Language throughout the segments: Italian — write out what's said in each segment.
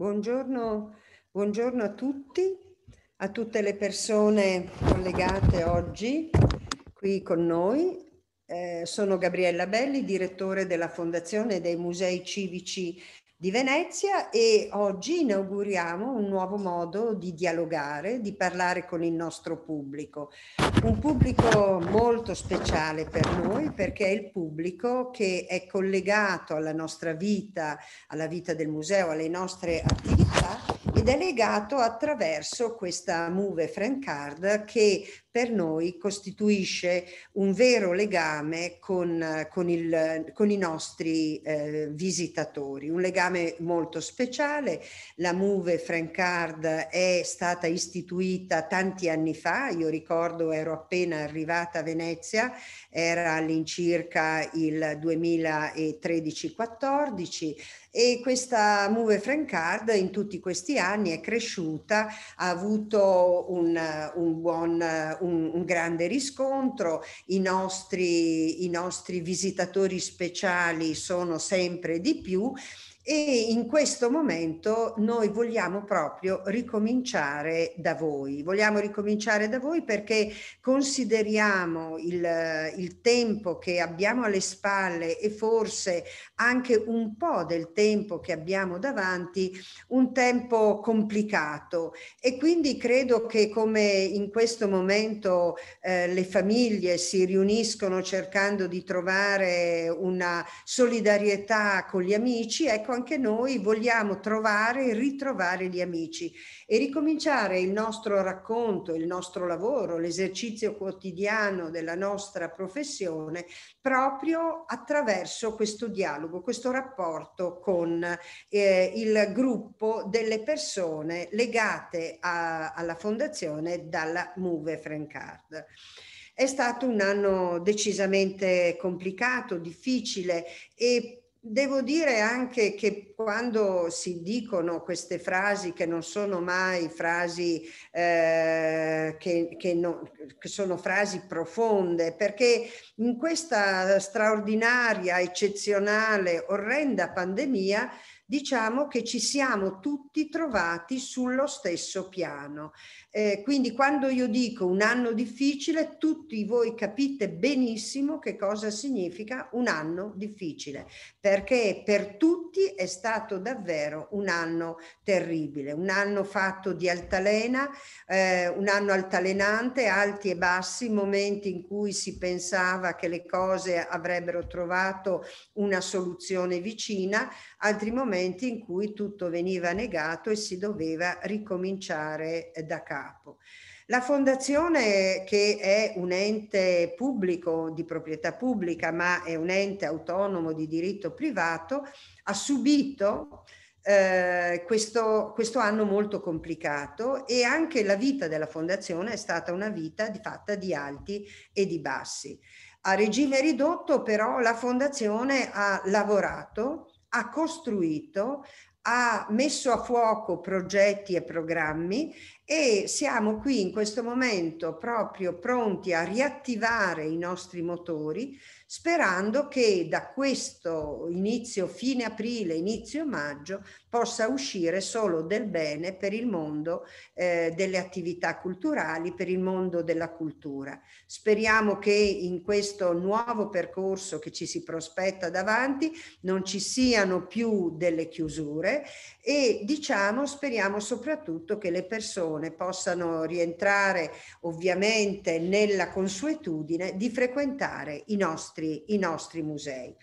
Buongiorno, buongiorno, a tutti, a tutte le persone collegate oggi qui con noi. Eh, sono Gabriella Belli, direttore della Fondazione dei Musei Civici di Venezia e oggi inauguriamo un nuovo modo di dialogare, di parlare con il nostro pubblico. Un pubblico molto speciale per noi perché è il pubblico che è collegato alla nostra vita, alla vita del museo, alle nostre attività ed è legato attraverso questa Move Frank Card che per noi costituisce un vero legame con, con, il, con i nostri eh, visitatori, un legame molto speciale. La Move Frank Card è stata istituita tanti anni fa, io ricordo ero appena arrivata a Venezia, era all'incirca il 2013-14 e questa Move Francard in tutti questi anni è cresciuta, ha avuto un, un buon, un, un, grande riscontro, I nostri, i nostri visitatori speciali sono sempre di più e in questo momento noi vogliamo proprio ricominciare da voi. Vogliamo ricominciare da voi perché consideriamo il, il, tempo che abbiamo alle spalle e forse anche un po' del tempo che abbiamo davanti, un tempo complicato e quindi credo che come in questo momento eh, le famiglie si riuniscono cercando di trovare una solidarietà con gli amici, ecco anche noi vogliamo trovare e ritrovare gli amici e ricominciare il nostro racconto, il nostro lavoro, l'esercizio quotidiano della nostra professione proprio attraverso questo dialogo, questo rapporto con eh, il gruppo delle persone legate a, alla fondazione dalla Move Francard. È stato un anno decisamente complicato, difficile e Devo dire anche che quando si dicono queste frasi che non sono mai frasi eh, che, che, no, che, sono frasi profonde, perché in questa straordinaria, eccezionale, orrenda pandemia diciamo che ci siamo tutti trovati sullo stesso piano. Eh, quindi quando io dico un anno difficile, tutti voi capite benissimo che cosa significa un anno difficile, perché per tutti è stato davvero un anno terribile, un anno fatto di altalena, eh, un anno altalenante, alti e bassi, momenti in cui si pensava che le cose avrebbero trovato una soluzione vicina, altri momenti in cui tutto veniva negato e si doveva ricominciare eh, da capo. La fondazione, che è un ente pubblico di proprietà pubblica, ma è un ente autonomo di diritto privato, ha subito eh, questo, questo, anno molto complicato e anche la vita della fondazione è stata una vita di, fatta di alti e di bassi. A regime ridotto però la fondazione ha lavorato ha costruito, ha messo a fuoco progetti e programmi e siamo qui in questo momento proprio pronti a riattivare i nostri motori sperando che da questo inizio, fine aprile, inizio maggio, possa uscire solo del bene per il mondo eh, delle attività culturali, per il mondo della cultura. Speriamo che in questo nuovo percorso che ci si prospetta davanti non ci siano più delle chiusure e diciamo, speriamo soprattutto che le persone possano rientrare ovviamente nella consuetudine di frequentare i nostri nostri, i nostri musei.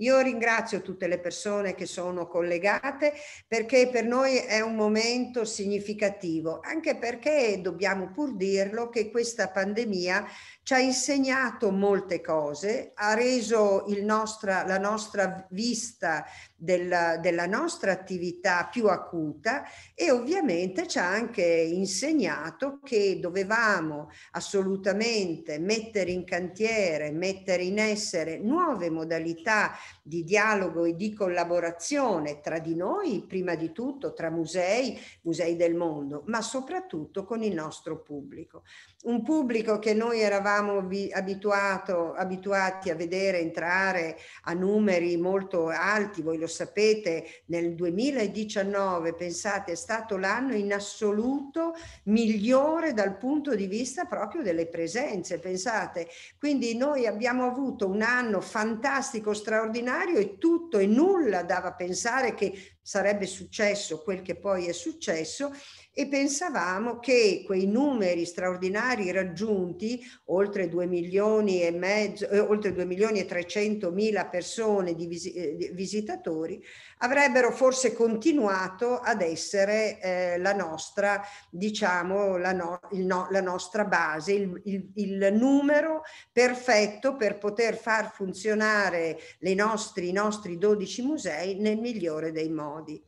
Io ringrazio tutte le persone che sono collegate perché per noi è un momento significativo, anche perché dobbiamo pur dirlo che questa pandemia ci ha insegnato molte cose, ha reso nostra, la nostra vista della, della nostra attività più acuta e ovviamente ci ha anche insegnato che dovevamo assolutamente mettere in cantiere, mettere in essere nuove modalità di dialogo e di collaborazione tra di noi, prima di tutto tra musei, musei del mondo, ma soprattutto con il nostro pubblico. Un pubblico che noi eravamo abituato, abituati a vedere entrare a numeri molto alti, voi lo lo sapete, nel 2019, pensate, è stato l'anno in assoluto migliore dal punto di vista proprio delle presenze, pensate. Quindi noi abbiamo avuto un anno fantastico, straordinario e tutto e nulla dava a pensare che sarebbe successo quel che poi è successo e pensavamo che quei numeri straordinari raggiunti, oltre 2 milioni e, mezzo, eh, oltre 2 milioni e 300 mila persone di, vis- eh, di, visitatori, avrebbero forse continuato ad essere eh, la nostra, diciamo, la, no, no, la nostra base, il, il, il, numero perfetto per poter far funzionare nostri, i nostri 12 musei nel migliore dei modi.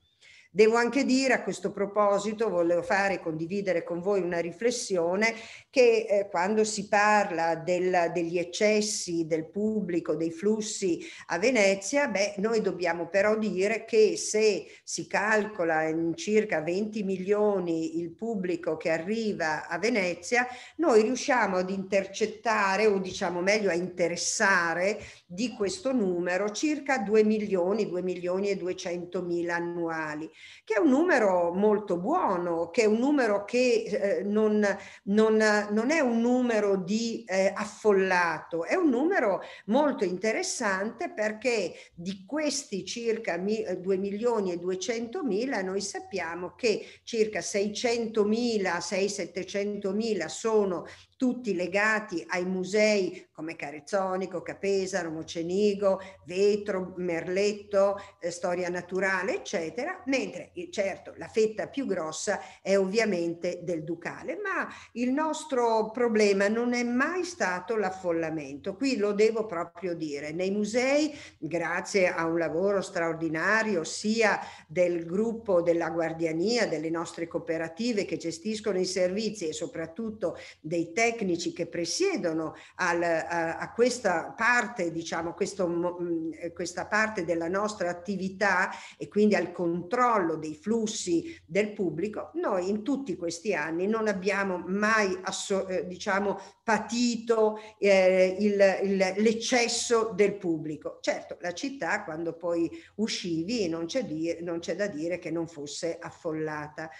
Devo anche dire a questo proposito, volevo fare e condividere con voi una riflessione che eh, quando si parla del, degli eccessi del pubblico, dei flussi a Venezia, beh, noi dobbiamo però dire che se si calcola in circa 20 milioni il pubblico che arriva a Venezia, noi riusciamo ad intercettare o diciamo meglio a interessare di questo numero circa 2 milioni, 2 milioni e 200 mila annuali, che è un numero molto buono, che è un numero che eh, non, non, non, è un numero di eh, affollato, è un numero molto interessante perché di questi circa mi, 2 eh, milioni e 200 mila noi sappiamo che circa 600 mila, 600-700 mila sono tutti legati ai musei come Carezzonico, Capesaro, Mocenigo, Vetro, Merletto, eh, Storia Naturale, eccetera, mentre eh, certo la fetta più grossa è ovviamente del Ducale, ma il nostro problema non è mai stato l'affollamento, qui lo devo proprio dire, nei musei grazie a un lavoro straordinario sia del gruppo della Guardiania, delle nostre cooperative che gestiscono i servizi e soprattutto dei tecnici, tecnici che presiedono al, a, a, questa parte, diciamo, questo, mm, questa parte della nostra attività e quindi al controllo dei flussi del pubblico, noi in tutti questi anni non abbiamo mai asso- eh, diciamo, patito eh, il, il, l'eccesso del pubblico. Certo, la città quando poi uscivi non c'è, di- non c'è da dire che non fosse affollata.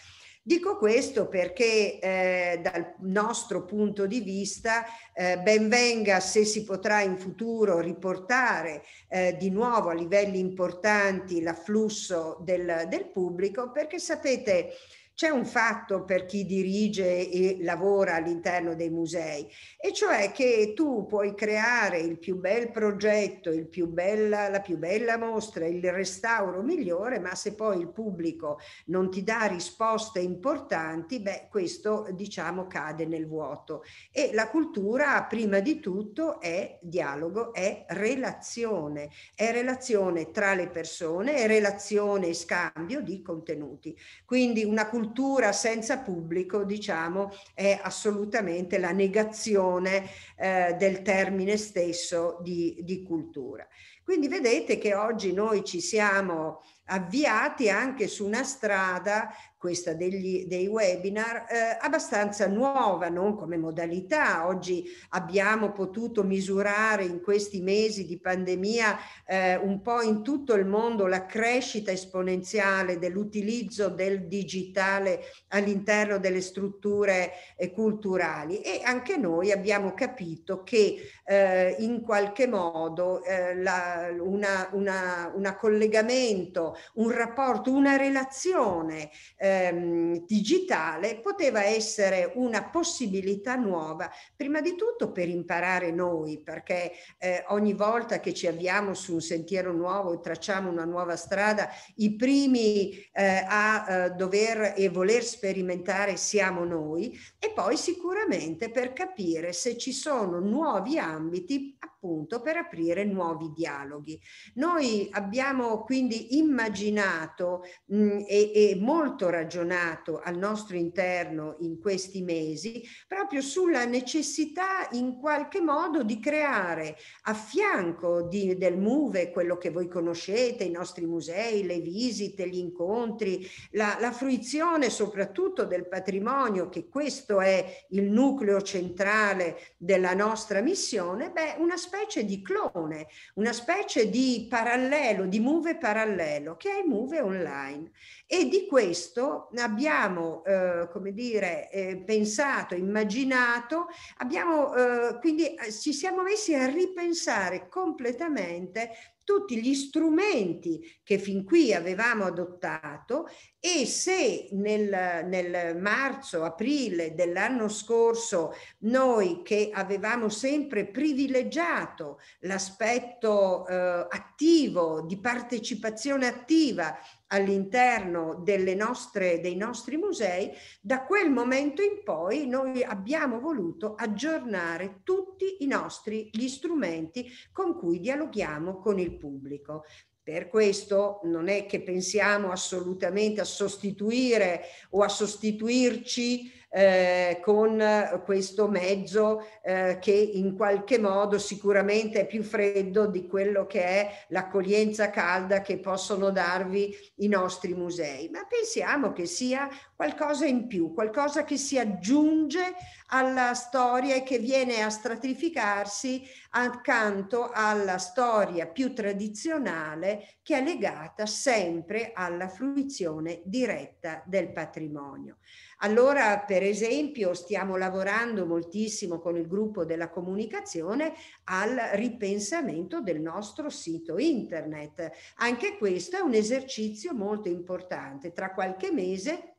Dico questo perché eh, dal nostro punto di vista eh, ben venga se si potrà in futuro riportare eh, di nuovo a livelli importanti l'afflusso del, del pubblico perché sapete c'è un fatto per chi dirige e lavora all'interno dei musei, e cioè che tu puoi creare il più bel progetto, più bella, la più bella mostra, il restauro migliore, ma se poi il pubblico non ti dà risposte importanti, beh, questo diciamo cade nel vuoto. E la cultura, prima di tutto, è dialogo, è relazione, è relazione tra le persone, è relazione e scambio di contenuti. Quindi una cultura cultura senza pubblico, diciamo, è assolutamente la negazione eh, del termine stesso di, di cultura. Quindi vedete che oggi noi ci siamo avviati anche su una strada questa degli, dei webinar, eh, abbastanza nuova, non come modalità. Oggi abbiamo potuto misurare in questi mesi di pandemia eh, un po' in tutto il mondo la crescita esponenziale dell'utilizzo del digitale all'interno delle strutture eh, culturali e anche noi abbiamo capito che eh, in qualche modo eh, la, una, una, una collegamento, un rapporto, una relazione eh, ehm, digitale poteva essere una possibilità nuova, prima di tutto per imparare noi, perché eh, ogni volta che ci avviamo su un sentiero nuovo e tracciamo una nuova strada, i primi eh, a eh, dover e voler sperimentare siamo noi e poi sicuramente per capire se ci sono nuovi ambiti appunto per aprire nuovi dialoghi. Noi abbiamo quindi immaginato mh, mm, e, e molto ragionato al nostro interno in questi mesi proprio sulla necessità in qualche modo di creare a fianco di, del MUVE quello che voi conoscete, i nostri musei, le visite, gli incontri, la, la fruizione soprattutto del patrimonio, che questo è il nucleo centrale della nostra missione, beh, una specie di clone, una specie di parallelo, di move parallelo, che è il move online. E di questo abbiamo, eh, come dire, eh, pensato, immaginato, abbiamo, eh, quindi eh, ci siamo messi a ripensare completamente tutti gli strumenti che fin qui avevamo adottato e se nel, nel marzo-aprile dell'anno scorso noi che avevamo sempre privilegiato l'aspetto eh, attivo, di partecipazione attiva all'interno delle nostre, dei nostri musei, da quel momento in poi noi abbiamo voluto aggiornare tutti i nostri gli strumenti con cui dialoghiamo con il pubblico. Per questo non è che pensiamo assolutamente a sostituire o a sostituirci eh, con eh, questo mezzo eh, che in qualche modo sicuramente è più freddo di quello che è l'accoglienza calda che possono darvi i nostri musei, ma pensiamo che sia qualcosa in più, qualcosa che si aggiunge alla storia e che viene a stratificarsi accanto alla storia più tradizionale che è legata sempre alla fruizione diretta del patrimonio. Allora, per esempio, stiamo lavorando moltissimo con il gruppo della comunicazione al ripensamento del nostro sito internet. Anche questo è un esercizio molto importante. Tra qualche mese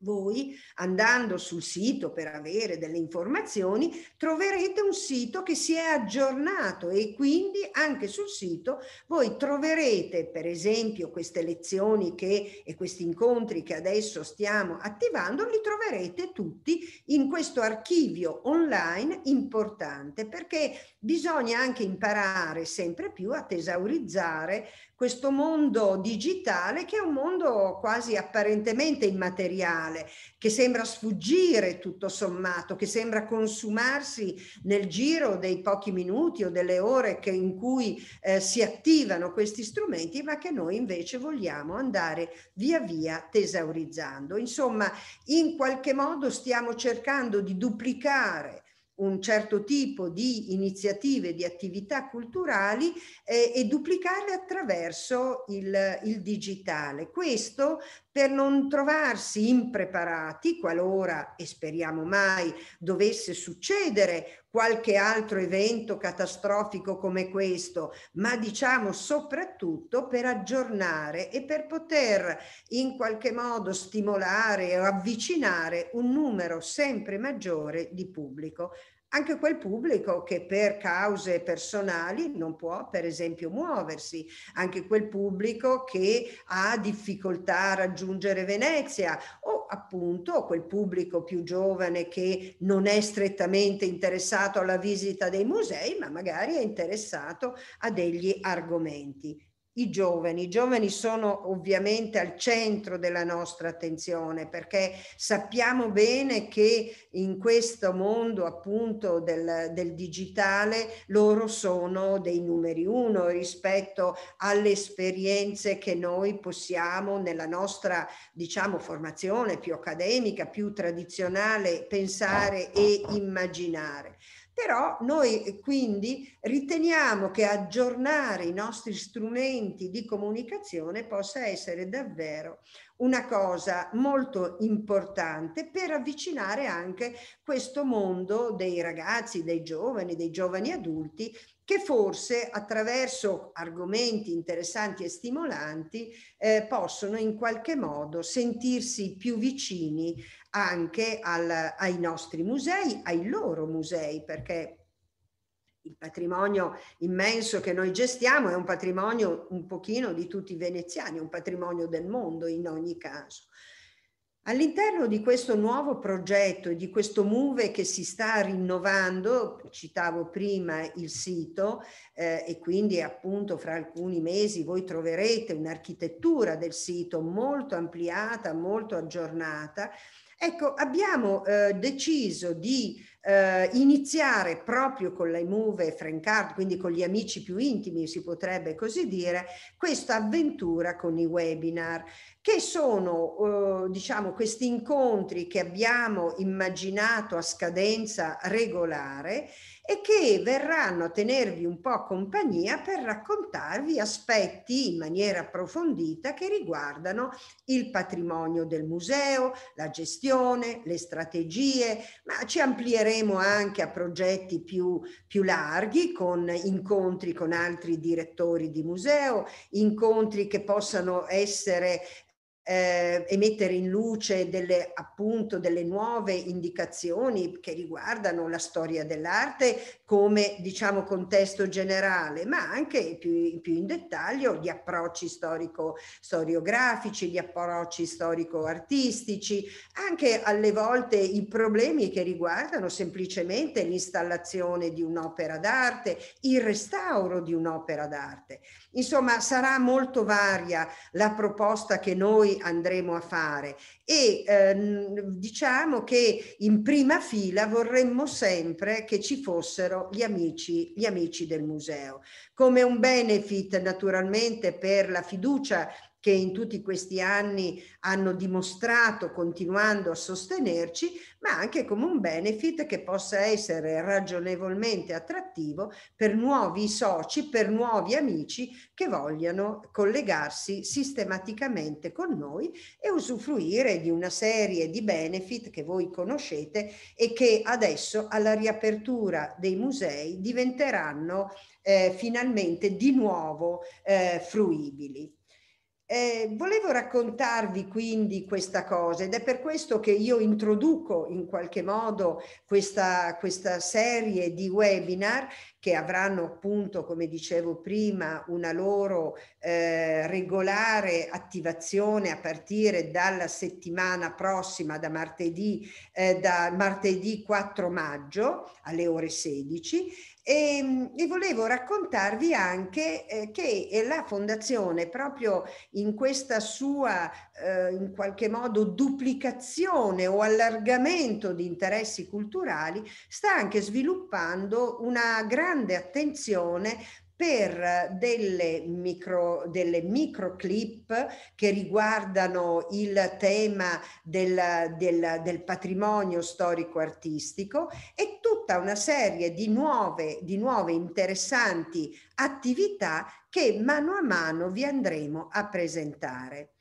voi andando sul sito per avere delle informazioni troverete un sito che si è aggiornato e quindi anche sul sito voi troverete per esempio queste lezioni che, e questi incontri che adesso stiamo attivando li troverete tutti in questo archivio online importante perché bisogna anche imparare sempre più a tesaurizzare questo mondo digitale che è un mondo quasi apparentemente immateriale, che sembra sfuggire tutto sommato, che sembra consumarsi nel giro dei pochi minuti o delle ore che, in cui eh, si attivano questi strumenti, ma che noi invece vogliamo andare via via tesaurizzando. Insomma, in qualche modo stiamo cercando di duplicare un certo tipo di iniziative, di attività culturali eh, e duplicarle attraverso il, il digitale. Questo per non trovarsi impreparati qualora, e speriamo mai, dovesse succedere qualche altro evento catastrofico come questo, ma diciamo soprattutto per aggiornare e per poter in qualche modo stimolare o avvicinare un numero sempre maggiore di pubblico anche quel pubblico che per cause personali non può, per esempio, muoversi, anche quel pubblico che ha difficoltà a raggiungere Venezia o appunto quel pubblico più giovane che non è strettamente interessato alla visita dei musei, ma magari è interessato a degli argomenti i giovani. I giovani sono ovviamente al centro della nostra attenzione perché sappiamo bene che in questo mondo appunto del, del digitale loro sono dei numeri uno rispetto alle esperienze che noi possiamo nella nostra diciamo formazione più accademica, più tradizionale pensare e immaginare. Però noi eh, quindi riteniamo che aggiornare i nostri strumenti di comunicazione possa essere davvero una cosa molto importante per avvicinare anche questo mondo dei ragazzi, dei giovani, dei giovani adulti che forse attraverso argomenti interessanti e stimolanti eh, possono in qualche modo sentirsi più vicini anche al, ai nostri musei, ai loro musei, perché il patrimonio immenso che noi gestiamo è un patrimonio un pochino di tutti i veneziani, un patrimonio del mondo in ogni caso. All'interno di questo nuovo progetto e di questo MUVE che si sta rinnovando, citavo prima il sito eh, e quindi appunto fra alcuni mesi voi troverete un'architettura del sito molto ampliata, molto aggiornata, ecco abbiamo eh, deciso di eh, iniziare proprio con l'iMove e Francard, quindi con gli amici più intimi si potrebbe così dire, questa avventura con i webinar, che sono eh, diciamo questi incontri che abbiamo immaginato a scadenza regolare e che verranno a tenervi un po' compagnia per raccontarvi aspetti in maniera approfondita che riguardano il patrimonio del museo, la gestione, le strategie, ma ci amplieremo passeremo anche a progetti più, più larghi con incontri con altri direttori di museo, incontri che possano essere eh, e mettere in luce delle, appunto, delle nuove indicazioni che riguardano la storia dell'arte come diciamo contesto generale, ma anche più, più in dettaglio gli approcci storico-storiografici, gli approcci storico-artistici, anche alle volte i problemi che riguardano semplicemente l'installazione di un'opera d'arte, il restauro di un'opera d'arte. Insomma, sarà molto varia la proposta che noi andremo a fare e ehm, diciamo che in prima fila vorremmo sempre che ci fossero fossero gli amici, gli amici del museo. Come un benefit naturalmente per la fiducia che in tutti questi anni hanno dimostrato continuando a sostenerci, ma anche come un benefit che possa essere ragionevolmente attrattivo per nuovi soci, per nuovi amici che vogliano collegarsi sistematicamente con noi e usufruire di una serie di benefit che voi conoscete e che adesso alla riapertura dei musei diventeranno eh, finalmente di nuovo eh, fruibili. Eh, volevo raccontarvi quindi questa cosa ed è per questo che io introduco in qualche modo questa, questa serie di webinar che avranno appunto, come dicevo prima, una loro eh, regolare attivazione a partire dalla settimana prossima, da martedì, eh, da martedì 4 maggio alle ore 16 e, ehm, e volevo raccontarvi anche eh, che eh, la Fondazione, proprio in questa sua eh, in qualche modo duplicazione o allargamento di interessi culturali, sta anche sviluppando una grande attenzione per delle, micro, delle microclip che riguardano il tema del, del, del patrimonio storico-artistico e tutta una serie di nuove, di nuove interessanti attività che mano a mano vi andremo a presentare.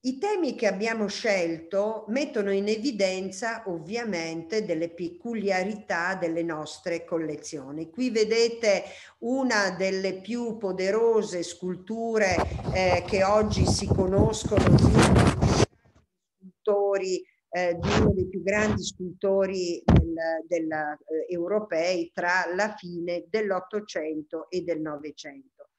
I temi che abbiamo scelto mettono in evidenza ovviamente delle peculiarità delle nostre collezioni. Qui vedete una delle più poderose sculture eh, che oggi si conoscono di uno eh, dei più grandi scultori del, eh, europei tra la fine dell'Ottocento e del Novecento.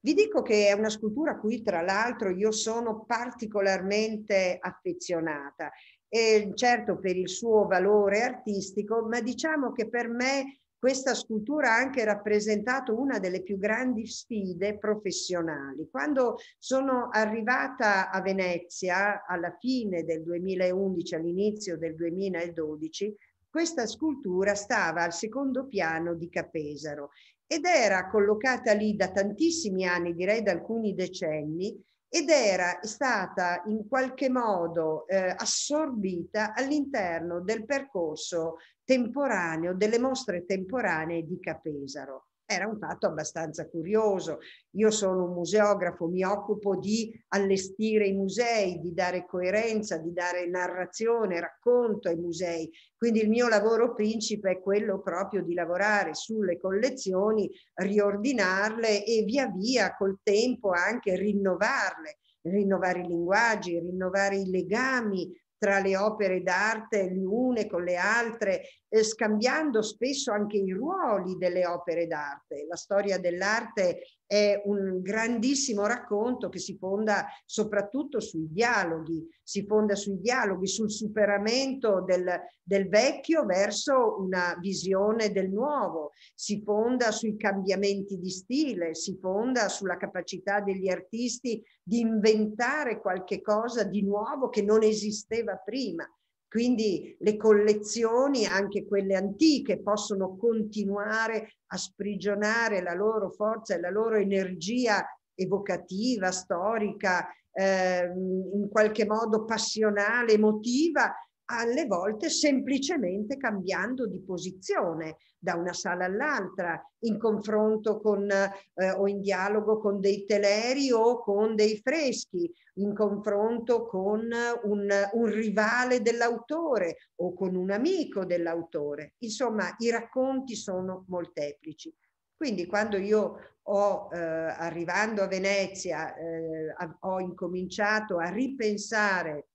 Vi dico che è una scultura a cui tra l'altro io sono particolarmente affezionata, e certo per il suo valore artistico, ma diciamo che per me questa scultura ha anche rappresentato una delle più grandi sfide professionali. Quando sono arrivata a Venezia alla fine del 2011, all'inizio del 2012, questa scultura stava al secondo piano di Capesaro ed era collocata lì da tantissimi anni, direi da alcuni decenni, ed era stata in qualche modo eh, assorbita all'interno del percorso temporaneo, delle mostre temporanee di Capesaro era un fatto abbastanza curioso. Io sono un museografo, mi occupo di allestire i musei, di dare coerenza, di dare narrazione, racconto ai musei. Quindi il mio lavoro principe è quello proprio di lavorare sulle collezioni, riordinarle e via via col tempo anche rinnovarle, rinnovare i linguaggi, rinnovare i legami tra le opere d'arte le une con le altre eh, scambiando spesso anche i ruoli delle opere d'arte. La storia dell'arte è un grandissimo racconto che si fonda soprattutto sui dialoghi, si fonda sui dialoghi, sul superamento del, del vecchio verso una visione del nuovo, si fonda sui cambiamenti di stile, si fonda sulla capacità degli artisti di inventare qualche cosa di nuovo che non esisteva prima. Quindi le collezioni, anche quelle antiche, possono continuare a sprigionare la loro forza e la loro energia evocativa, storica, ehm, in qualche modo passionale, emotiva, alle volte semplicemente cambiando di posizione da una sala all'altra, in confronto con eh, o in dialogo con dei teleri o con dei freschi, in confronto con un, un rivale dell'autore o con un amico dell'autore. Insomma, i racconti sono molteplici. Quindi quando io ho, eh, arrivando a Venezia, eh, ho incominciato a ripensare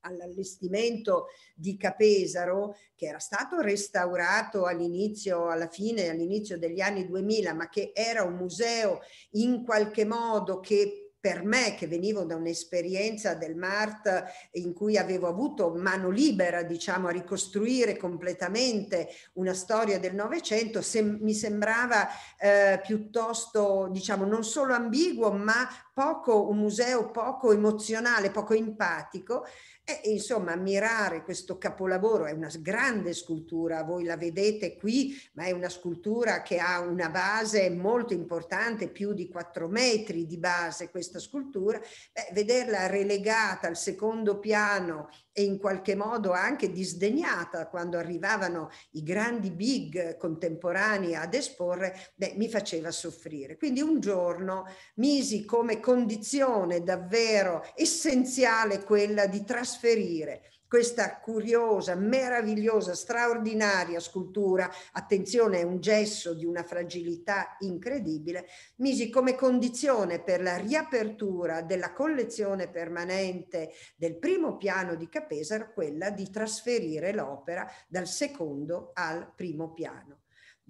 all'allestimento di Capesaro, che era stato restaurato all'inizio, alla fine, all'inizio degli anni 2000, ma che era un museo in qualche modo che per me che venivo da un'esperienza del MART in cui avevo avuto mano libera diciamo a ricostruire completamente una storia del Novecento se, mi sembrava eh, piuttosto diciamo non solo ambiguo ma poco, un museo poco emozionale, poco empatico. E insomma, ammirare questo capolavoro è una grande scultura, voi la vedete qui, ma è una scultura che ha una base molto importante, più di 4 metri di base questa scultura, Beh, vederla relegata al secondo piano e in qualche modo anche disdegnata quando arrivavano i grandi big contemporanei ad esporre, beh, mi faceva soffrire. Quindi un giorno misi come condizione davvero essenziale quella di trasferire questa curiosa, meravigliosa, straordinaria scultura, attenzione, è un gesso di una fragilità incredibile, misi come condizione per la riapertura della collezione permanente del primo piano di Capesaro quella di trasferire l'opera dal secondo al primo piano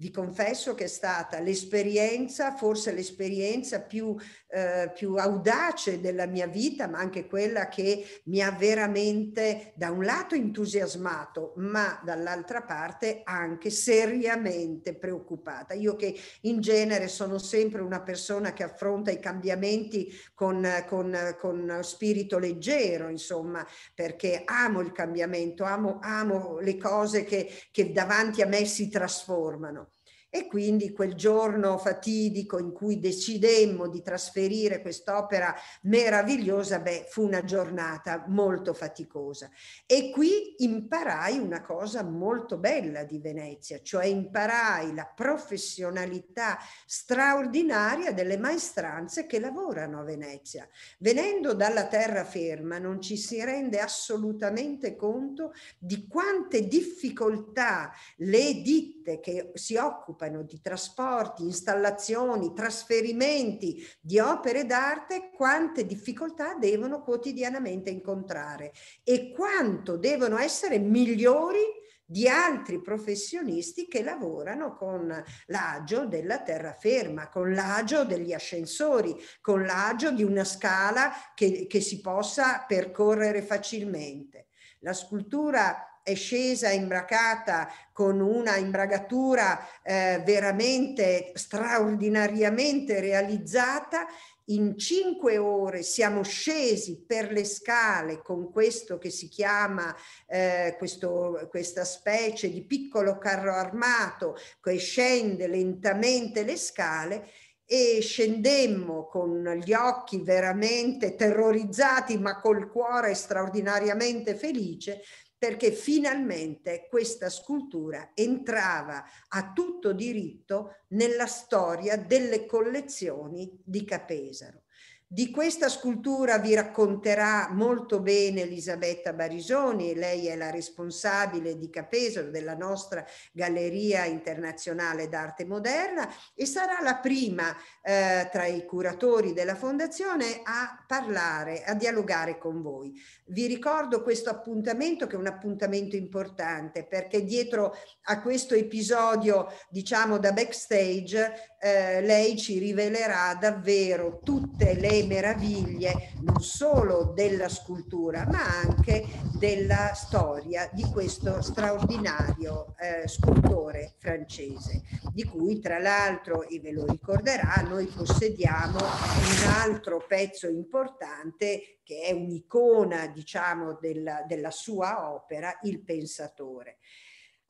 vi confesso che è stata l'esperienza, forse l'esperienza più, eh, più, audace della mia vita, ma anche quella che mi ha veramente da un lato entusiasmato, ma dall'altra parte anche seriamente preoccupata. Io che in genere sono sempre una persona che affronta i cambiamenti con, con, con spirito leggero, insomma, perché amo il cambiamento, amo, amo le cose che, che davanti a me si trasformano. E quindi quel giorno fatidico in cui decidemmo di trasferire quest'opera meravigliosa, beh, fu una giornata molto faticosa. E qui imparai una cosa molto bella di Venezia, cioè imparai la professionalità straordinaria delle maestranze che lavorano a Venezia. Venendo dalla terraferma non ci si rende assolutamente conto di quante difficoltà le ditte che si occupano occupano di trasporti, installazioni, trasferimenti di opere d'arte, quante difficoltà devono quotidianamente incontrare e quanto devono essere migliori di altri professionisti che lavorano con l'agio della terraferma, con l'agio degli ascensori, con l'agio di una scala che, che si possa percorrere facilmente. La scultura è scesa imbracata con una imbragatura eh, veramente straordinariamente realizzata. In cinque ore siamo scesi per le scale con questo che si chiama eh, questo, questa specie di piccolo carro armato che scende lentamente le scale e scendemmo con gli occhi veramente terrorizzati ma col cuore straordinariamente felice perché finalmente questa scultura entrava a tutto diritto nella storia delle collezioni di Capesaro. Di questa scultura vi racconterà molto bene Elisabetta Barisoni, lei è la responsabile di Capesolo della nostra Galleria Internazionale d'Arte Moderna e sarà la prima eh, tra i curatori della Fondazione a parlare, a dialogare con voi. Vi ricordo questo appuntamento che è un appuntamento importante perché dietro a questo episodio, diciamo da backstage, eh, lei ci rivelerà davvero tutte le meraviglie non solo della scultura ma anche della storia di questo straordinario eh, scultore francese di cui tra l'altro e ve lo ricorderà noi possediamo un altro pezzo importante che è un'icona diciamo della, della sua opera il pensatore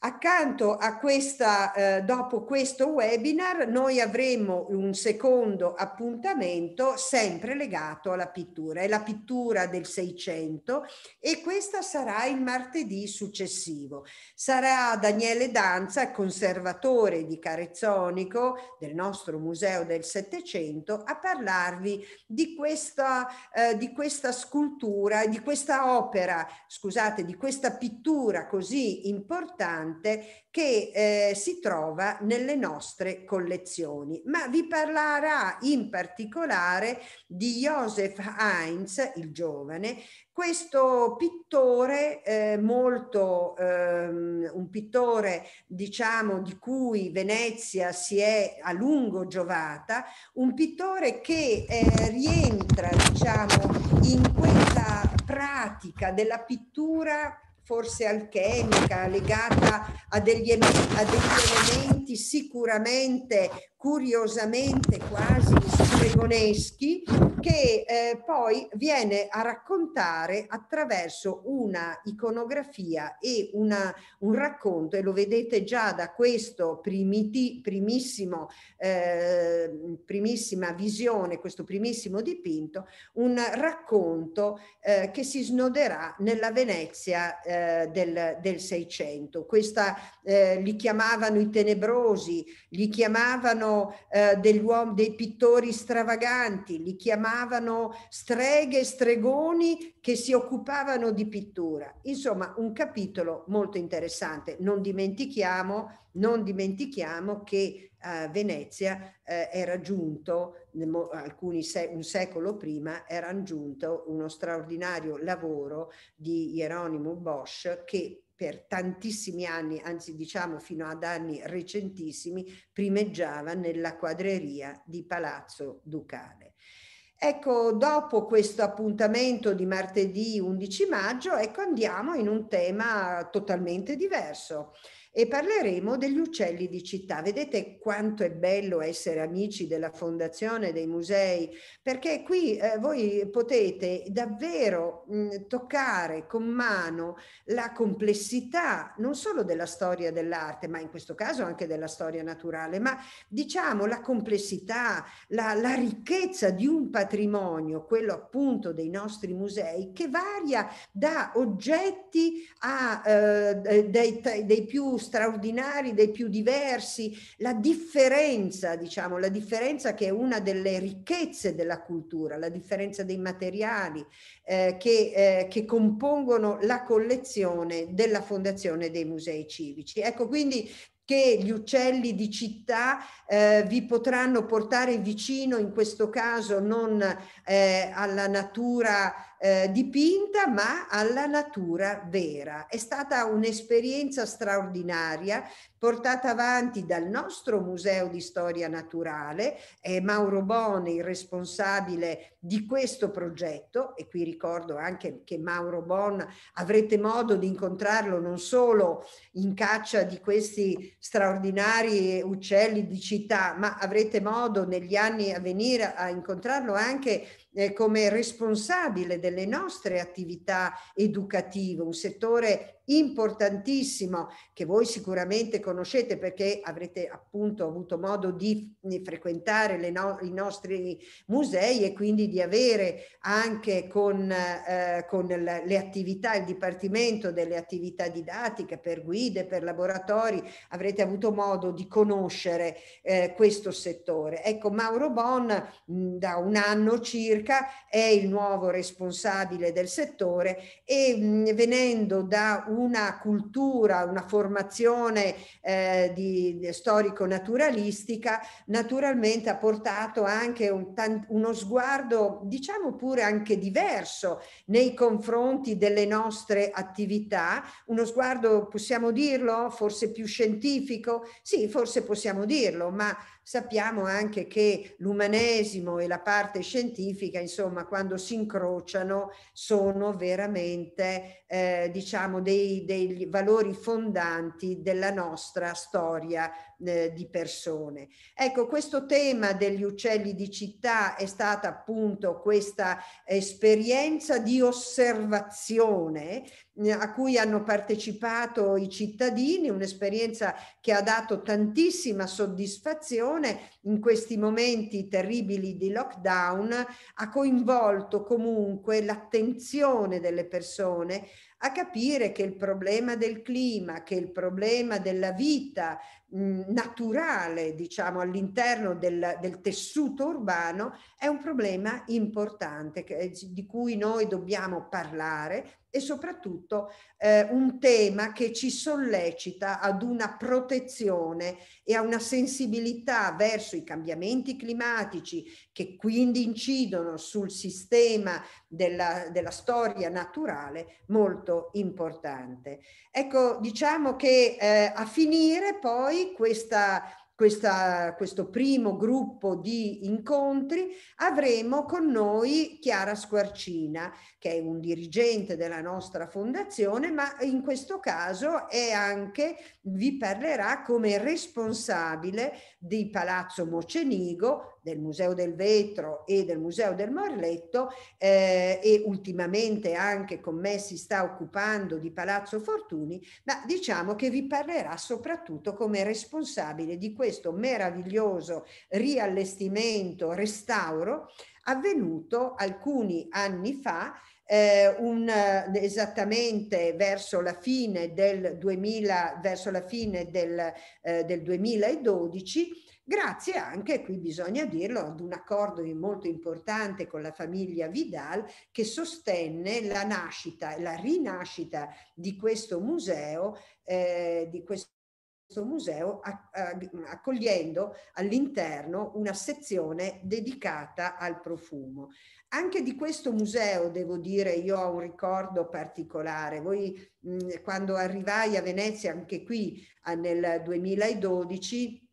Accanto a questa, eh, dopo questo webinar, noi avremo un secondo appuntamento sempre legato alla pittura, è la pittura del Seicento e questa sarà il martedì successivo. Sarà Daniele Danza, conservatore di Carezzonico del nostro Museo del Settecento, a parlarvi di questa, eh, di questa scultura, di questa opera, scusate, di questa pittura così importante importante che eh, si trova nelle nostre collezioni. Ma vi parlerà in particolare di Joseph Heinz, il giovane, questo pittore eh, molto ehm, un pittore diciamo di cui Venezia si è a lungo giovata un pittore che eh, rientra diciamo in questa pratica della pittura forse alchemica, legata a degli, a degli elementi sicuramente, curiosamente quasi Cregoneschi che eh, poi viene a raccontare attraverso una iconografia e una, un racconto e lo vedete già da questo primiti, primissimo, eh, primissima visione, questo primissimo dipinto, un racconto eh, che si snoderà nella Venezia eh, del Seicento. Questa eh, li chiamavano i tenebrosi, li chiamavano eh, degli uomini, dei pittori stranieri, stravaganti, li chiamavano streghe e stregoni che si occupavano di pittura. Insomma, un capitolo molto interessante. Non dimentichiamo, non dimentichiamo che a eh, Venezia eh, era giunto, alcuni se- un secolo prima, era giunto uno straordinario lavoro di Hieronimo Bosch che per tantissimi anni, anzi diciamo fino ad anni recentissimi, primeggiava nella quadreria di Palazzo Ducale. Ecco, dopo questo appuntamento di martedì 11 maggio, ecco, andiamo in un tema totalmente diverso e parleremo degli uccelli di città. Vedete quanto è bello essere amici della Fondazione dei Musei, perché qui eh, voi potete davvero mh, toccare con mano la complessità non solo della storia dell'arte, ma in questo caso anche della storia naturale, ma diciamo la complessità, la, la ricchezza di un patrimonio, quello appunto dei nostri musei, che varia da oggetti a eh, dei, dei più straordinari, dei più diversi, la differenza, diciamo, la differenza che è una delle ricchezze della cultura, la differenza dei materiali eh, che, eh, che, compongono la collezione della Fondazione dei Musei Civici. Ecco, quindi che gli uccelli di città eh, vi potranno portare vicino, in questo caso non eh, alla natura eh, dipinta ma alla natura vera. È stata un'esperienza straordinaria portata avanti dal nostro Museo di Storia Naturale, è Mauro Boni il responsabile di questo progetto e qui ricordo anche che Mauro Bon avrete modo di incontrarlo non solo in caccia di questi straordinari uccelli di città, ma avrete modo negli anni a venire a incontrarlo anche eh, come responsabile delle nostre attività educative, un settore importantissimo che voi sicuramente conoscete perché avrete appunto avuto modo di frequentare no, i nostri musei e quindi di avere anche con, eh, con le attività, il Dipartimento delle attività didattiche per guide, per laboratori, avrete avuto modo di conoscere eh, questo settore. Ecco, Mauro Bon mh, mm, da un anno circa è il nuovo responsabile del settore e mh, mm, venendo da un una cultura, una formazione eh, di, di storico-naturalistica, naturalmente ha portato anche un, tan, uno sguardo, diciamo pure anche diverso, nei confronti delle nostre attività, uno sguardo, possiamo dirlo, forse più scientifico, sì, forse possiamo dirlo, ma sappiamo anche che l'umanesimo e la parte scientifica, insomma, quando si incrociano sono veramente, eh, diciamo, dei, dei valori fondanti della nostra storia eh, di persone. Ecco, questo tema degli uccelli di città è stata appunto questa esperienza di osservazione eh, a cui hanno partecipato i cittadini, un'esperienza che ha dato tantissima soddisfazione in questi momenti terribili di lockdown, ha coinvolto comunque l'attenzione delle persone a capire che il problema del clima, che il problema della vita, mh, mhmm, naturale, diciamo, all'interno del, del, tessuto urbano, è un problema importante che, eh, di cui noi dobbiamo parlare, e soprattutto eh, un tema che ci sollecita ad una protezione e a una sensibilità verso i cambiamenti climatici che quindi incidono sul sistema della, della storia naturale molto importante. Ecco, diciamo che eh, a finire poi questa questa, questo primo gruppo di incontri, avremo con noi Chiara Squarcina, che è un dirigente della nostra fondazione, ma in questo caso è anche, vi parlerà come responsabile di Palazzo Mocenigo del Museo del Vetro e del Museo del Morletto eh, e ultimamente anche con me si sta occupando di Palazzo Fortuni, ma diciamo che vi parlerà soprattutto come responsabile di questo meraviglioso riallestimento, restauro avvenuto alcuni anni fa eh, un, esattamente verso la fine del, 2000, verso la fine del, eh, del 2012 Grazie anche, qui bisogna dirlo, ad un accordo molto importante con la famiglia Vidal che sostenne la nascita, la rinascita di questo museo, eh, di questo museo accogliendo all'interno una sezione dedicata al profumo. Anche di questo museo devo dire io ho un ricordo particolare. Voi mh, quando arrivai a Venezia anche qui nel 2012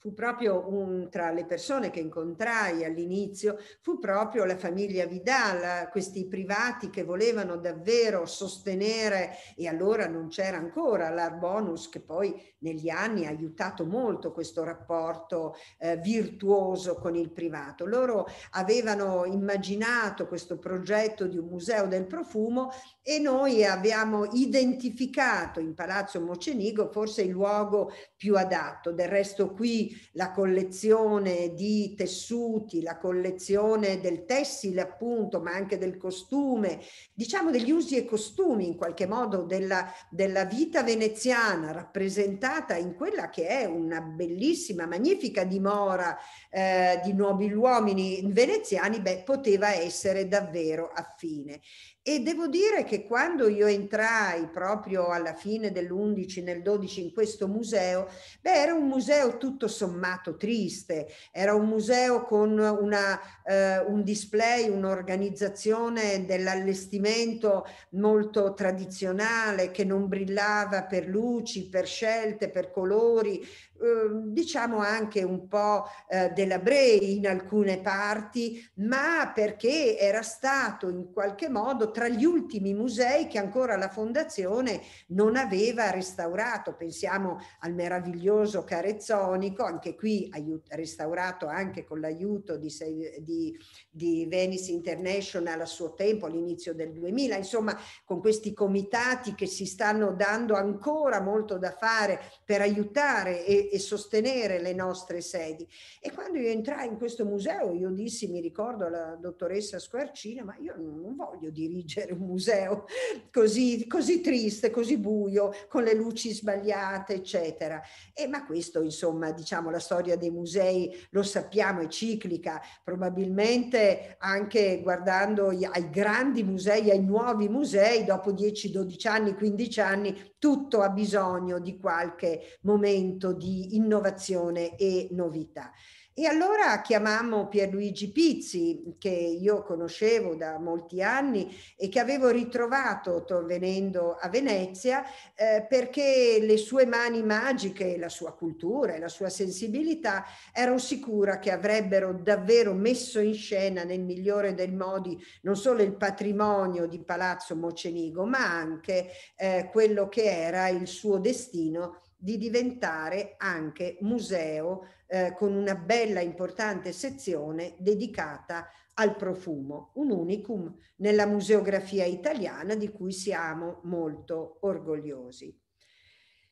fu proprio un, tra le persone che incontrai all'inizio, fu proprio la famiglia Vidal, questi privati che volevano davvero sostenere, e allora non c'era ancora bonus che poi negli anni ha aiutato molto questo rapporto eh, virtuoso con il privato. Loro avevano immaginato questo progetto di un museo del profumo e noi abbiamo identificato in Palazzo Mocenigo forse il luogo più adatto. Del resto qui la collezione di tessuti, la collezione del tessile appunto, ma anche del costume, diciamo degli usi e costumi in qualche modo della, della vita veneziana rappresentata in quella che è una bellissima, magnifica dimora eh, di nobili uomini veneziani, beh, poteva essere davvero affine. E devo dire che quando io entrai proprio alla fine dell'11, nel 12 in questo museo, beh, era un museo tutto sommato triste, era un museo con una, eh, un display, un'organizzazione dell'allestimento molto tradizionale che non brillava per luci, per scelte, per colori, Ehm, diciamo anche un po' eh, della Bray in alcune parti, ma perché era stato in qualche modo tra gli ultimi musei che ancora la fondazione non aveva restaurato. Pensiamo al meraviglioso Carezzonico, anche qui restaurato anche con l'aiuto di, di, di Venice International a suo tempo, all'inizio del 2000, insomma con questi comitati che si stanno dando ancora molto da fare per aiutare e e, sostenere le nostre sedi. E quando io entrai in questo museo, io dissi, mi ricordo alla dottoressa Squarcina, ma io non voglio dirigere un museo così, così triste, così buio, con le luci sbagliate, eccetera. E, ma questo, insomma, diciamo, la storia dei musei, lo sappiamo, è ciclica, probabilmente anche guardando ai grandi musei, ai nuovi musei, dopo 10, 12 anni, 15 anni, tutto ha bisogno di qualche momento di innovazione e novità. E allora chiamammo Pierluigi Pizzi, che io conoscevo da molti anni e che avevo ritrovato venendo a Venezia, eh, perché le sue mani magiche, la sua cultura e la sua sensibilità ero sicura che avrebbero davvero messo in scena nel migliore dei modi non solo il patrimonio di Palazzo Mocenigo, ma anche eh, quello che era il suo destino di diventare anche museo eh, con una bella importante sezione dedicata al profumo, un unicum nella museografia italiana di cui siamo molto orgogliosi.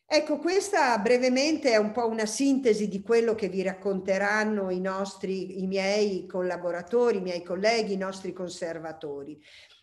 Ecco, questa brevemente è un po' una sintesi di quello che vi racconteranno i nostri, i miei collaboratori, i miei colleghi, i nostri conservatori.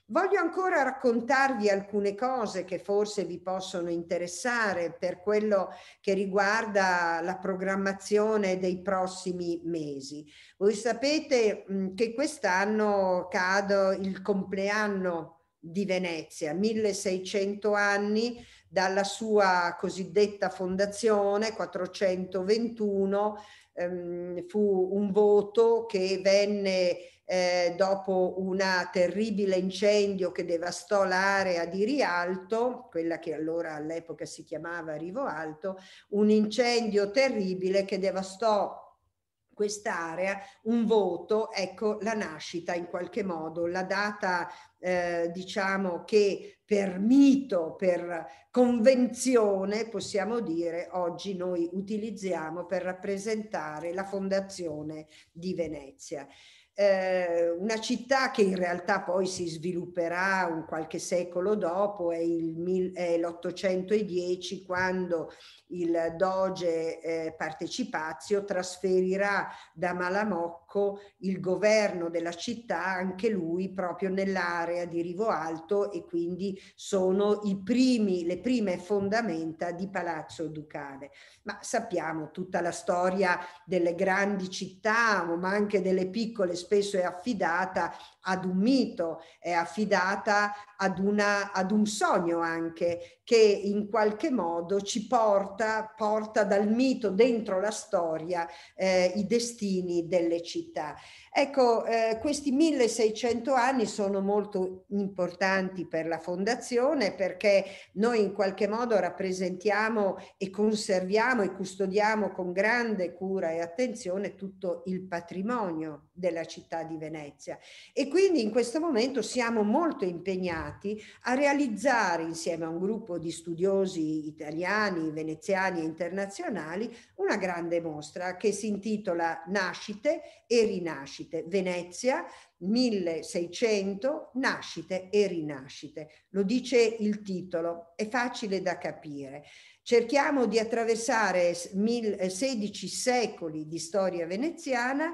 Voglio ancora raccontarvi alcune cose che forse vi possono interessare per quello che riguarda la programmazione dei prossimi mesi. Voi sapete mm, che quest'anno cade il compleanno di Venezia, 1600 anni dalla sua cosiddetta fondazione, 421, ehm, fu un voto che venne eh, dopo un terribile incendio che devastò l'area di Rialto, quella che allora all'epoca si chiamava Rivo Alto, un incendio terribile che devastò quest'area, un voto, ecco la nascita in qualche modo, la data eh, diciamo che per mito, per convenzione, possiamo dire, oggi noi utilizziamo per rappresentare la fondazione di Venezia eh, una città che in realtà poi si svilupperà un qualche secolo dopo, è, il, è l'810 quando il doge eh, partecipazio trasferirà da Malamocco il governo della città anche lui proprio nell'area di Rivo Alto e quindi sono i primi, le prime fondamenta di Palazzo Ducale. Ma sappiamo tutta la storia delle grandi città ma anche delle piccole spesso è affidata ad un mito, è affidata ad, una, ad un sogno anche che in qualche modo ci porta, porta dal mito dentro la storia eh, i destini delle città. Ecco, eh, questi 1600 anni sono molto importanti per la fondazione perché noi in qualche modo rappresentiamo e conserviamo e custodiamo con grande cura e attenzione tutto il patrimonio della città di Venezia. E quindi in questo momento siamo molto impegnati a realizzare insieme a un gruppo di studiosi italiani, veneziani e internazionali una grande mostra che si intitola Nascite e rinascite. Venezia 1600 nascite e rinascite. Lo dice il titolo, è facile da capire. Cerchiamo di attraversare 16 eh, secoli di storia veneziana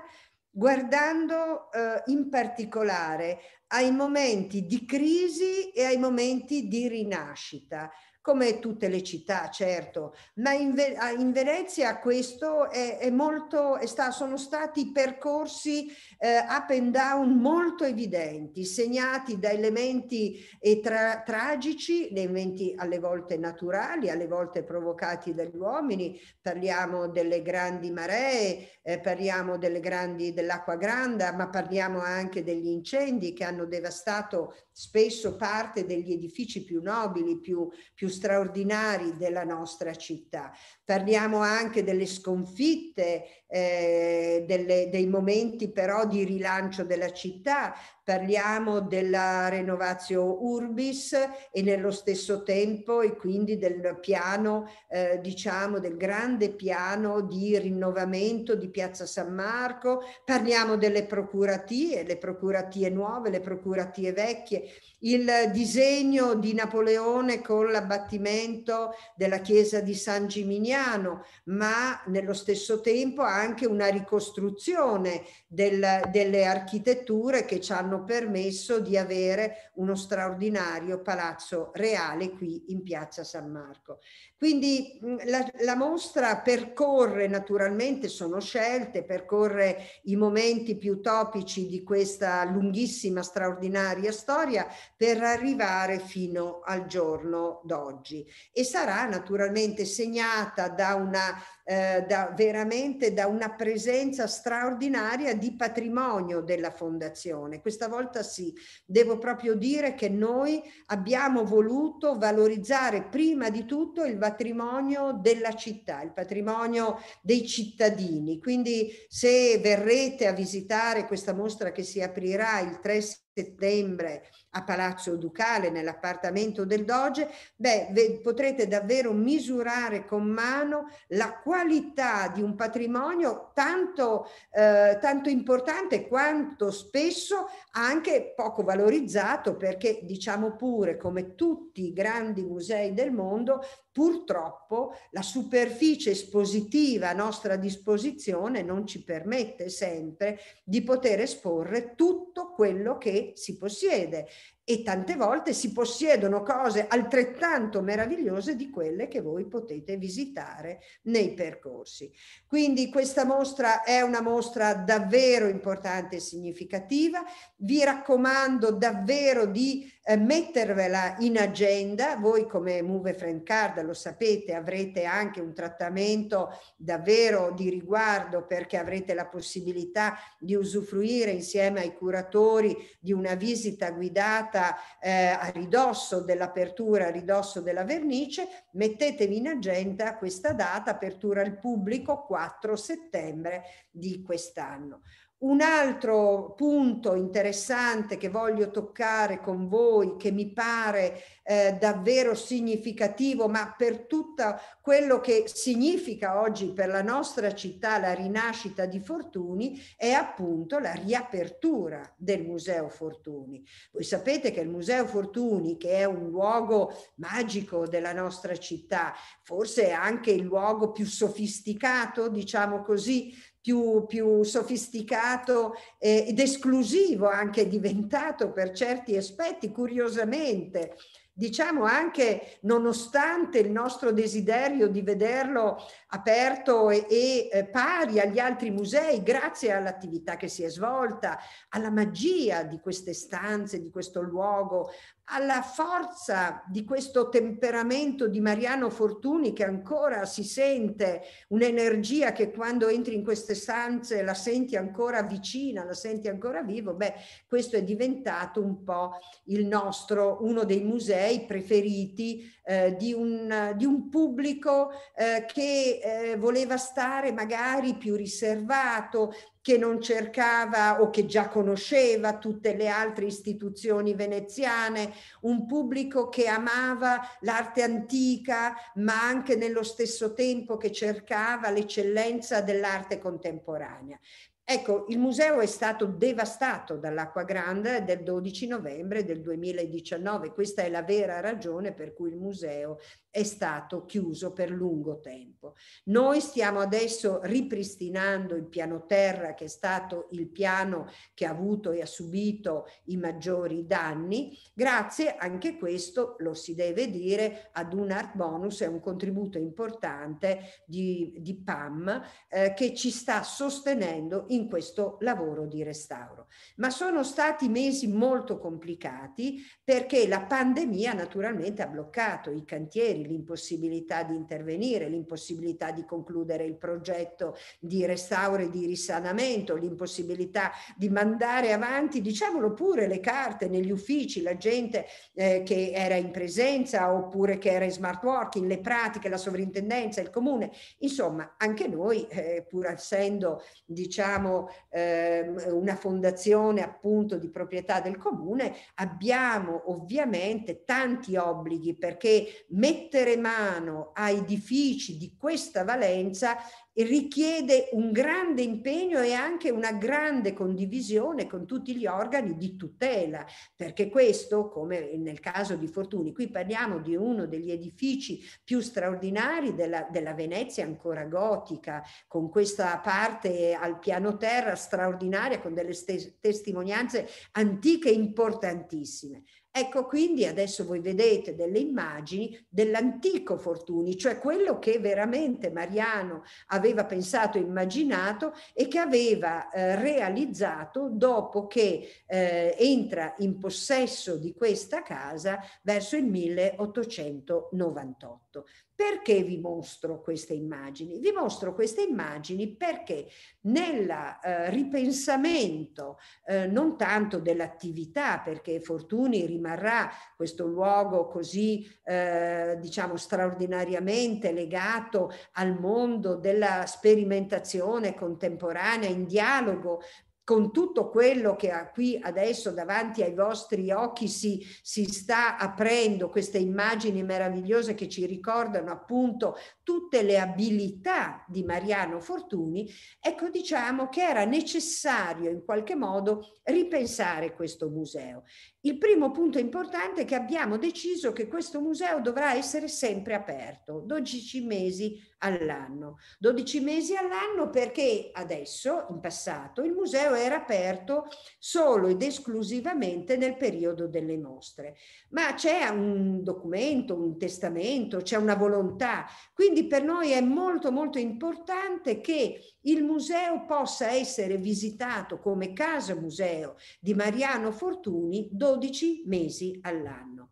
guardando eh, in particolare ai momenti di crisi e ai momenti di rinascita, come tutte le città, certo, ma in, in Venezia questo è, è molto, è sta, sono stati percorsi eh, up and down molto evidenti, segnati da elementi eh, tra, tragici, eventi alle volte naturali, alle volte provocati dagli uomini, parliamo delle grandi maree, eh, parliamo delle grandi, dell'acqua grande, ma parliamo anche degli incendi che hanno devastato spesso parte degli edifici più nobili, più, più straordinari della nostra città. Parliamo anche delle sconfitte, eh, delle, dei momenti però di rilancio della città, parliamo della renovatio urbis e nello stesso tempo e quindi del piano, eh, diciamo del grande piano di rinnovamento di Piazza San Marco, parliamo delle procuratie, le procuratie nuove, le procuratie vecchie, il disegno di Napoleone con l'abbattimento della chiesa di San Gimignano, ma nello stesso tempo anche una ricostruzione del, delle architetture che ci hanno permesso di avere uno straordinario palazzo reale qui in piazza San Marco. Quindi mm, la, la, mostra percorre naturalmente, sono scelte, percorre i momenti più topici di questa lunghissima, straordinaria storia per arrivare fino al giorno d'oggi e sarà naturalmente segnata da una, eh, da, veramente da una presenza straordinaria di patrimonio della Fondazione. Questa volta sì, devo proprio dire che noi abbiamo voluto valorizzare prima di tutto il valore patrimonio della città, il patrimonio dei cittadini. Quindi se verrete a visitare questa mostra che si aprirà il 3 settembre a Palazzo Ducale, nell'appartamento del Doge, beh, potrete davvero misurare con mano la qualità di un patrimonio tanto, eh, tanto importante quanto spesso anche poco valorizzato perché diciamo pure come tutti i grandi musei del mondo purtroppo la superficie espositiva a nostra disposizione non ci permette sempre di poter esporre tutto quello che si possiede e tante volte si possiedono cose altrettanto meravigliose di quelle che voi potete visitare nei percorsi. Quindi questa mostra è una mostra davvero importante e significativa. Vi raccomando davvero di eh, mettervela in agenda. Voi come Move Friend Card lo sapete, avrete anche un trattamento davvero di riguardo perché avrete la possibilità di usufruire insieme ai curatori di una visita guidata pianta eh, a ridosso dell'apertura, a ridosso della vernice, mettetevi in agenda questa data, apertura al pubblico 4 settembre di quest'anno. Un altro punto interessante che voglio toccare con voi, che mi pare eh, davvero significativo, ma per tutto quello che significa oggi per la nostra città la rinascita di Fortuni, è appunto la riapertura del Museo Fortuni. Voi sapete che il Museo Fortuni, che è un luogo magico della nostra città, forse anche il luogo più sofisticato, diciamo così, più, più sofisticato eh, ed esclusivo anche diventato per certi aspetti, curiosamente diciamo anche nonostante il nostro desiderio di vederlo aperto e, e, eh, pari agli altri musei, grazie all'attività che si è svolta, alla magia di queste stanze, di questo luogo, alla forza di questo temperamento di Mariano Fortuni che ancora si sente un'energia che quando entri in queste stanze la senti ancora vicina, la senti ancora vivo, beh, questo è diventato un po' il nostro, uno dei musei preferiti eh, di, un, di, un, pubblico eh, che eh, voleva stare magari più riservato, che non cercava o che già conosceva tutte le altre istituzioni veneziane, un pubblico che amava l'arte antica, ma anche nello stesso tempo che cercava l'eccellenza dell'arte contemporanea. Ecco, il museo è stato devastato dall'acqua grande del 12 novembre del 2019. Questa è la vera ragione per cui il museo è stato chiuso per lungo tempo. Noi stiamo adesso ripristinando il piano terra che è stato il piano che ha avuto e ha subito i maggiori danni, grazie anche questo, lo si deve dire, ad un art bonus e un contributo importante di, di PAM eh, che ci sta sostenendo in questo lavoro di restauro. Ma sono stati mesi molto complicati perché la pandemia naturalmente ha bloccato i cantieri cantieri, l'impossibilità di intervenire, l'impossibilità di concludere il progetto di restauro e di risanamento, l'impossibilità di mandare avanti, diciamolo pure, le carte negli uffici, la gente eh, che era in presenza oppure che era in smart working, le pratiche, la sovrintendenza, il comune. Insomma, anche noi, eh, pur essendo diciamo, eh, una fondazione appunto di proprietà del comune, abbiamo ovviamente tanti obblighi perché mettere mettere mano a edifici di questa valenza richiede un grande impegno e anche una grande condivisione con tutti gli organi di tutela, perché questo, come nel caso di Fortuni, qui parliamo di uno degli edifici più straordinari della, della Venezia ancora gotica, con questa parte al piano terra straordinaria, con delle stes- testimonianze antiche importantissime. Ecco quindi adesso voi vedete delle immagini dell'antico Fortuni, cioè quello che veramente Mariano aveva pensato, immaginato e che aveva eh, realizzato dopo che eh, entra in possesso di questa casa verso il 1898. Perché vi mostro queste immagini? Vi mostro queste immagini perché nel eh, ripensamento eh, non tanto dell'attività, perché Fortuni rimarrà questo luogo così eh, diciamo straordinariamente legato al mondo della sperimentazione contemporanea in dialogo con tutto quello che qui adesso davanti ai vostri occhi si, si, sta aprendo, queste immagini meravigliose che ci ricordano appunto tutte le abilità di Mariano Fortuni, ecco diciamo che era necessario in qualche modo ripensare questo museo. Il primo punto importante è che abbiamo deciso che questo museo dovrà essere sempre aperto, 12 mesi all'anno. 12 mesi all'anno perché adesso, in passato, il museo era aperto solo ed esclusivamente nel periodo delle mostre. Ma c'è un documento, un testamento, c'è una volontà. Quindi per noi è molto molto importante che il museo possa essere visitato come casa museo di Mariano Fortuni 12 mesi all'anno.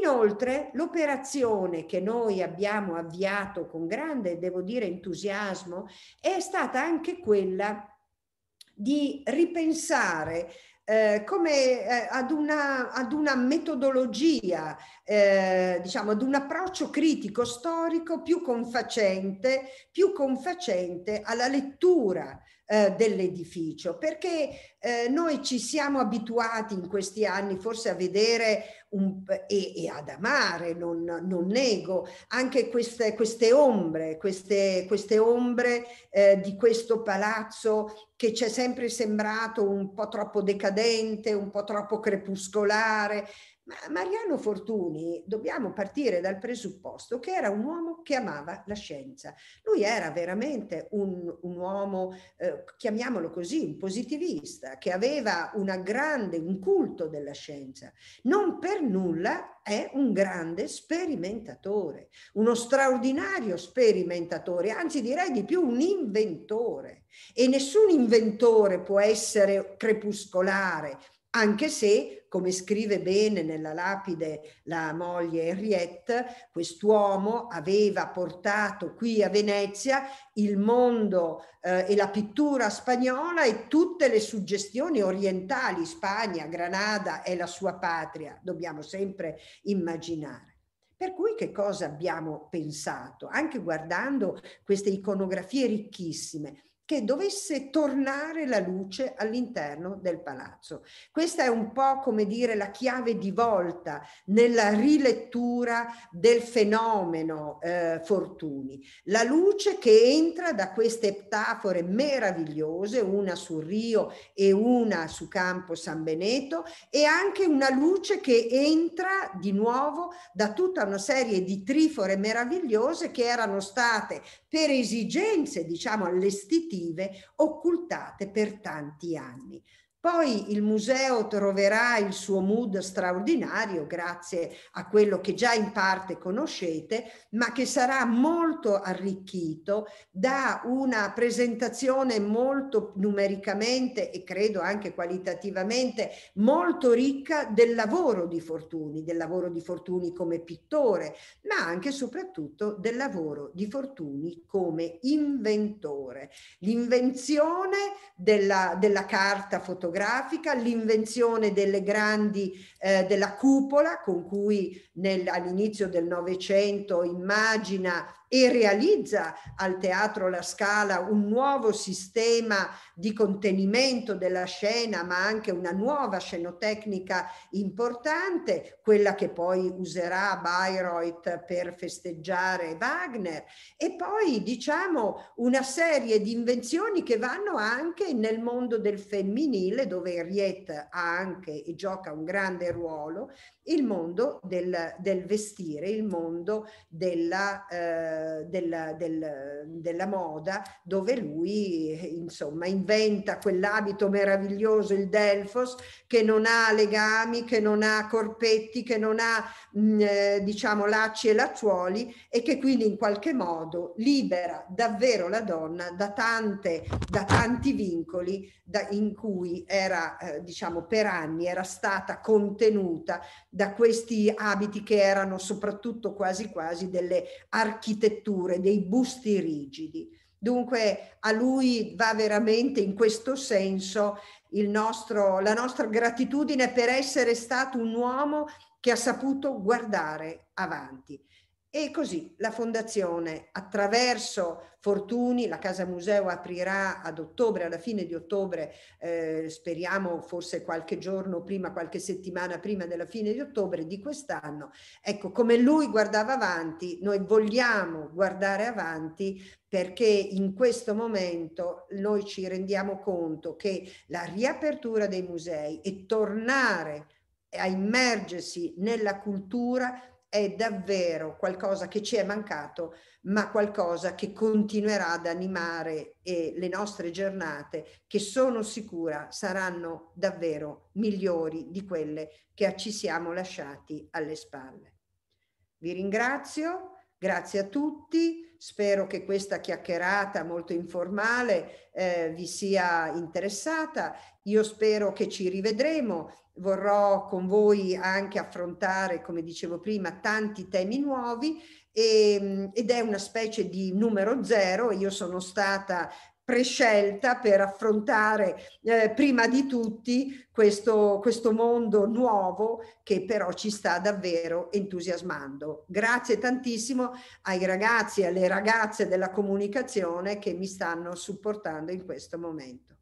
Inoltre l'operazione che noi abbiamo avviato con grande, devo dire, entusiasmo è stata anche quella di ripensare eh, come eh, ad, una, ad, una, metodologia, eh, diciamo ad un approccio critico storico più confacente, più confacente alla lettura eh, dell'edificio, perché eh, noi ci siamo abituati in questi anni forse a vedere un, e, e, ad amare, non, non nego, anche queste, queste ombre, queste, queste ombre eh, di questo palazzo che ci è sempre sembrato un po' troppo decadente, un po' troppo crepuscolare, ma Mariano Fortuni, dobbiamo partire dal presupposto che era un uomo che amava la scienza. Lui era veramente un, un uomo, eh, chiamiamolo così, un positivista, che aveva grande, un culto della scienza. Non per nulla è un grande sperimentatore, uno straordinario sperimentatore, anzi direi di più un inventore. E nessun inventore può essere crepuscolare, anche se, come scrive bene nella lapide la moglie Henriette, quest'uomo aveva portato qui a Venezia il mondo eh, e la pittura spagnola e tutte le suggestioni orientali. Spagna, Granada è la sua patria, dobbiamo sempre immaginare. Per cui che cosa abbiamo pensato? Anche guardando queste iconografie ricchissime, che dovesse tornare la luce all'interno del palazzo. Questa è un po' come dire la chiave di volta nella rilettura del fenomeno eh, Fortuny. La luce che entra da queste eptafore meravigliose, una su Rio e una su Campo San Beneto, e anche una luce che entra di nuovo da tutta una serie di trifore meravigliose che erano state per esigenze, diciamo, allestiti negative occultate per tanti anni. Poi il museo troverà il suo mood straordinario grazie a quello che già in parte conoscete, ma che sarà molto arricchito da una presentazione molto numericamente e credo anche qualitativamente molto ricca del lavoro di Fortuni, del lavoro di Fortuni come pittore, ma anche e soprattutto del lavoro di Fortuni come inventore. L'invenzione della, della carta fotografica fotografica, l'invenzione delle grandi, eh, della cupola con cui nel, all'inizio del Novecento immagina e realizza al Teatro La Scala un nuovo sistema di contenimento della scena, ma anche una nuova scenotecnica importante, quella che poi userà Bayreuth per festeggiare Wagner, e poi diciamo una serie di invenzioni che vanno anche nel mondo del femminile, dove Henriette ha anche e gioca un grande ruolo, il mondo del, del vestire, il mondo della... Eh, della, del, della, moda, dove lui insomma inventa quell'abito meraviglioso, il Delfos, che non ha legami, che non ha corpetti, che non ha mh, mm, eh, diciamo lacci e lacciuoli e che quindi in qualche modo libera davvero la donna da, tante, da tanti vincoli da, in cui era eh, diciamo per anni era stata contenuta da questi abiti che erano soprattutto quasi quasi delle architetture, dei busti rigidi. Dunque a lui va veramente in questo senso nostro, la nostra gratitudine per essere stato un uomo che ha saputo guardare avanti. E così la Fondazione, attraverso Fortuni, la Casa Museo aprirà ad ottobre, alla fine di ottobre, eh, speriamo forse qualche giorno prima, qualche settimana prima della fine di ottobre di quest'anno. Ecco, come lui guardava avanti, noi vogliamo guardare avanti perché in questo momento noi ci rendiamo conto che la riapertura dei musei e tornare a immergersi nella cultura è davvero qualcosa che ci è mancato, ma qualcosa che continuerà ad animare eh, le nostre giornate, che sono sicura saranno davvero migliori di quelle che ci siamo lasciati alle spalle. Vi ringrazio, grazie a tutti. Spero che questa chiacchierata molto informale eh, vi sia interessata. Io spero che ci rivedremo vorrò con voi anche affrontare, come dicevo prima, tanti temi nuovi e, ehm, ed è una specie di numero zero. Io sono stata prescelta per affrontare eh, prima di tutti questo, questo mondo nuovo che però ci sta davvero entusiasmando. Grazie tantissimo ai ragazzi e alle ragazze della comunicazione che mi stanno supportando in questo momento.